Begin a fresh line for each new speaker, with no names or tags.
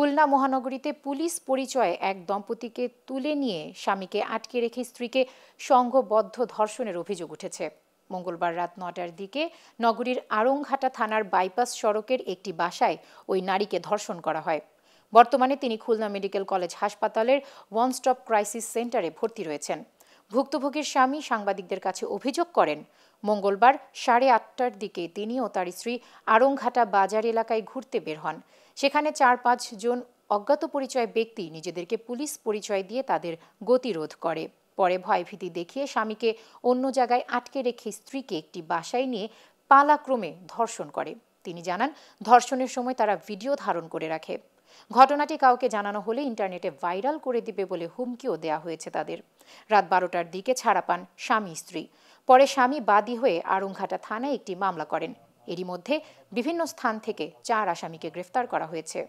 খুলনা মহানগরীতে পুলিশ পরিচয়ে এক দম্পতিকে তুলে নিয়ে স্বামীকে আটকে রেখে স্ত্রীকে সংঘবদ্ধ ধর্ষণের অভিযোগ উঠেছে মঙ্গলবার রাত নটার দিকে নগরীর আড়ংঘাটা থানার বাইপাস সড়কের একটি বাসায় ওই নারীকে ধর্ষণ করা হয় বর্তমানে তিনি খুলনা মেডিকেল কলেজ হাসপাতালের ওয়ান স্টপ ক্রাইসিস সেন্টারে ভর্তি রয়েছেন ভুক্তভোগীর স্বামী সাংবাদিকদের কাছে অভিযোগ করেন মঙ্গলবার সাড়ে আটটার দিকে তিনি ও তার স্ত্রী আড়ংঘাটা বাজার এলাকায় ঘুরতে বের হন সেখানে চার পাঁচ জন অজ্ঞাত পরিচয় ব্যক্তি নিজেদেরকে পুলিশ পরিচয় দিয়ে তাদের গতিরোধ করে পরে ভয়ভীতি দেখিয়ে স্বামীকে অন্য জায়গায় আটকে রেখে স্ত্রীকে একটি বাসায় নিয়ে পালাক্রমে ধর্ষণ করে তিনি জানান ধর্ষণের সময় তারা ভিডিও ধারণ করে রাখে ঘটনাটি কাউকে জানানো হলে ইন্টারনেটে ভাইরাল করে দিবে বলে হুমকিও দেয়া হয়েছে তাদের রাত বারোটার দিকে ছাড়া পান স্বামী স্ত্রী পরে স্বামী বাদী হয়ে আরুংঘাটা থানায় একটি মামলা করেন এরই মধ্যে বিভিন্ন স্থান থেকে চার আসামিকে গ্রেফতার করা হয়েছে